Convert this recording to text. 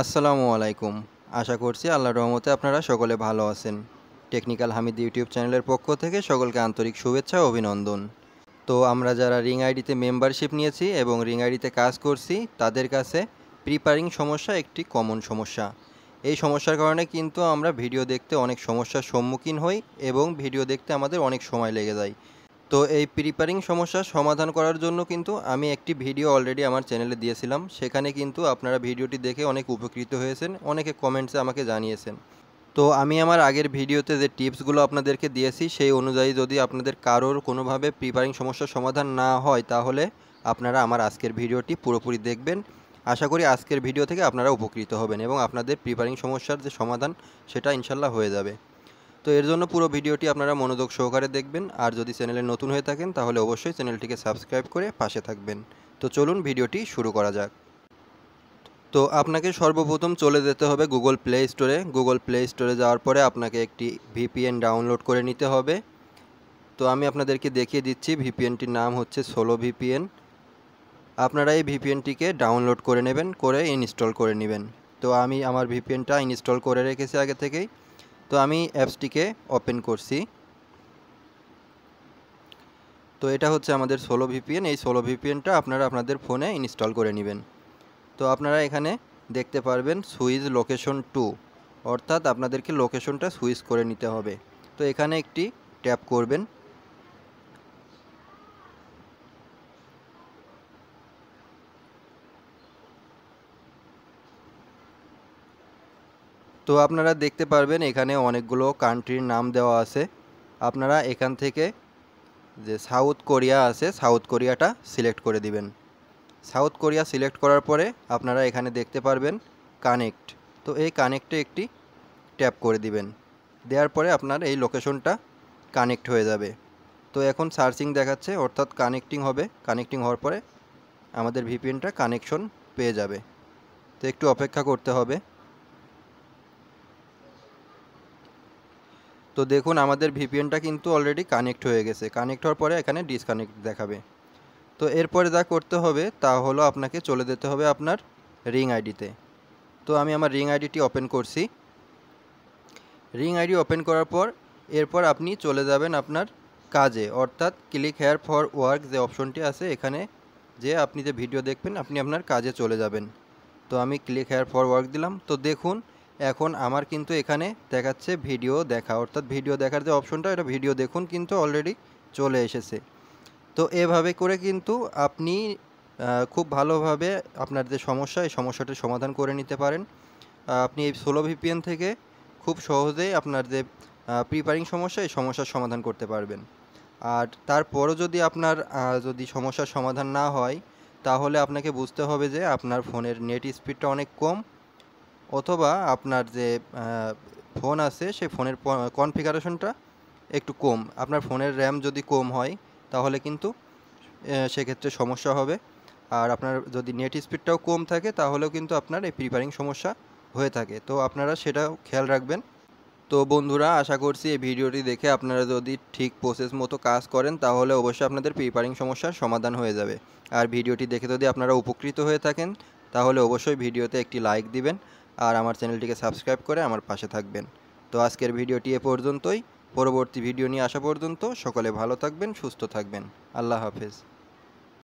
আসসালামু আলাইকুম আশা করছি আল্লাহ রহমতে আপনারা সকলে ভালো আছেন টেকনিক্যাল হামিদ ইউটিউব চ্যানেলের পক্ষ থেকে সকলকে আন্তরিক শুভেচ্ছা অভিনন্দন তো আমরা যারা রিং আইডিতে মেম্বারশিপ নিয়েছি এবং রিং আইডিতে কাজ করছি তাদের কাছে প্রিপারিং সমস্যা একটি কমন সমস্যা এই সমস্যার কারণে কিন্তু আমরা ভিডিও দেখতে অনেক সমস্যার সম্মুখীন হই এবং ভিডিও দেখতে আমাদের অনেক সময় লেগে যায় তো এই প্রিপেয়ারিং সমস্যা সমাধান করার জন্য কিন্তু আমি একটি ভিডিও অলরেডি আমার চ্যানেলে দিয়েছিলাম সেখানে কিন্তু আপনারা ভিডিওটি দেখে অনেক উপকৃত হয়েছেন অনেকে কমেন্টসে আমাকে জানিয়েছেন তো আমি আমার আগের ভিডিওতে যে টিপসগুলো আপনাদেরকে দিয়েছি সেই অনুযায়ী যদি আপনাদের কারোর কোনোভাবে প্রিপারিং সমস্যার সমাধান না হয় তাহলে আপনারা আমার আজকের ভিডিওটি পুরোপুরি দেখবেন আশা করি আজকের ভিডিও থেকে আপনারা উপকৃত হবেন এবং আপনাদের প্রিপারিং সমস্যার যে সমাধান সেটা ইনশাল্লাহ হয়ে যাবে তো এর জন্য পুরো ভিডিওটি আপনারা মনোযোগ সহকারে দেখবেন আর যদি চ্যানেলে নতুন হয়ে থাকেন তাহলে অবশ্যই চ্যানেলটিকে সাবস্ক্রাইব করে পাশে থাকবেন তো চলুন ভিডিওটি শুরু করা যাক তো আপনাকে সর্বপ্রথম চলে যেতে হবে গুগল প্লে স্টোরে গুগল প্লে স্টোরে যাওয়ার পরে আপনাকে একটি ভিপিএন ডাউনলোড করে নিতে হবে তো আমি আপনাদেরকে দেখিয়ে দিচ্ছি ভিপিএনটির নাম হচ্ছে সোলো ভিপিএন আপনারা এই ভিপিএনটিকে ডাউনলোড করে নেবেন করে ইনস্টল করে নেবেন তো আমি আমার ভিপিএনটা ইনস্টল করে রেখেছি আগে থেকেই তো আমি অ্যাপসটিকে ওপেন করছি তো এটা হচ্ছে আমাদের সোলো ভিপিএন এই সোলো ভিপিএনটা আপনারা আপনাদের ফোনে ইনস্টল করে নেবেন তো আপনারা এখানে দেখতে পারবেন সুইচ লোকেশন টু অর্থাৎ আপনাদেরকে লোকেশনটা সুইচ করে নিতে হবে তো এখানে একটি ট্যাপ করবেন তো আপনারা দেখতে পারবেন এখানে অনেকগুলো কান্ট্রির নাম দেওয়া আছে আপনারা এখান থেকে যে সাউথ কোরিয়া আছে সাউথ কোরিয়াটা সিলেক্ট করে দিবেন সাউথ কোরিয়া সিলেক্ট করার পরে আপনারা এখানে দেখতে পারবেন কানেক্ট তো এই কানেক্টে একটি ট্যাপ করে দিবেন দেওয়ার পরে আপনার এই লোকেশনটা কানেক্ট হয়ে যাবে তো এখন সার্চিং দেখাচ্ছে অর্থাৎ কানেক্টিং হবে কানেক্টিং হওয়ার পরে আমাদের ভিপিএনটা কানেকশন পেয়ে যাবে তো একটু অপেক্ষা করতে হবে তো দেখুন আমাদের ভিপিএনটা কিন্তু অলরেডি কানেক্ট হয়ে গেছে কানেক্ট হওয়ার পরে এখানে ডিসকানেক্ট দেখাবে তো এরপরে যা করতে হবে তা হলো আপনাকে চলে যেতে হবে আপনার রিং আইডিতে তো আমি আমার রিং আইডিটি ওপেন করছি রিং আইডি ওপেন করার পর এরপর আপনি চলে যাবেন আপনার কাজে অর্থাৎ ক্লিক হেয়ার ফর ওয়ার্ক যে অপশনটি আছে এখানে যে আপনি যে ভিডিও দেখবেন আপনি আপনার কাজে চলে যাবেন তো আমি ক্লিক হেয়ার ফর ওয়ার্ক দিলাম তো দেখুন এখন আমার কিন্তু এখানে দেখাচ্ছে ভিডিও দেখা অর্থাৎ ভিডিও দেখার যে অপশনটা এটা ভিডিও দেখুন কিন্তু অলরেডি চলে এসেছে তো এভাবে করে কিন্তু আপনি খুব ভালোভাবে আপনার যে সমস্যা এই সমস্যাটির সমাধান করে নিতে পারেন আপনি এই সোলো ভিপিএন থেকে খুব সহজেই আপনার যে প্রিপারিং সমস্যা এই সমস্যার সমাধান করতে পারবেন আর তারপরও যদি আপনার যদি সমস্যার সমাধান না হয় তাহলে আপনাকে বুঝতে হবে যে আপনার ফোনের নেট স্পিডটা অনেক কম অথবা আপনার যে ফোন আছে সেই ফোনের কনফিগারেশনটা একটু কম আপনার ফোনের র্যাম যদি কম হয় তাহলে কিন্তু সেক্ষেত্রে সমস্যা হবে আর আপনার যদি নেট স্পিডটাও কম থাকে তাহলেও কিন্তু আপনার এই প্রিপারিং সমস্যা হয়ে থাকে তো আপনারা সেটাও খেয়াল রাখবেন তো বন্ধুরা আশা করছি এই ভিডিওটি দেখে আপনারা যদি ঠিক প্রসেস মতো কাজ করেন তাহলে অবশ্যই আপনাদের প্রিপারিং সমস্যার সমাধান হয়ে যাবে আর ভিডিওটি দেখে যদি আপনারা উপকৃত হয়ে থাকেন তাহলে অবশ্যই ভিডিওতে একটি লাইক দিবেন আর আমার চ্যানেলটিকে সাবস্ক্রাইব করে আমার পাশে থাকবেন তো আজকের ভিডিওটি এ পর্যন্তই পরবর্তী ভিডিও নিয়ে আসা পর্যন্ত সকলে ভালো থাকবেন সুস্থ থাকবেন আল্লাহ হাফেজ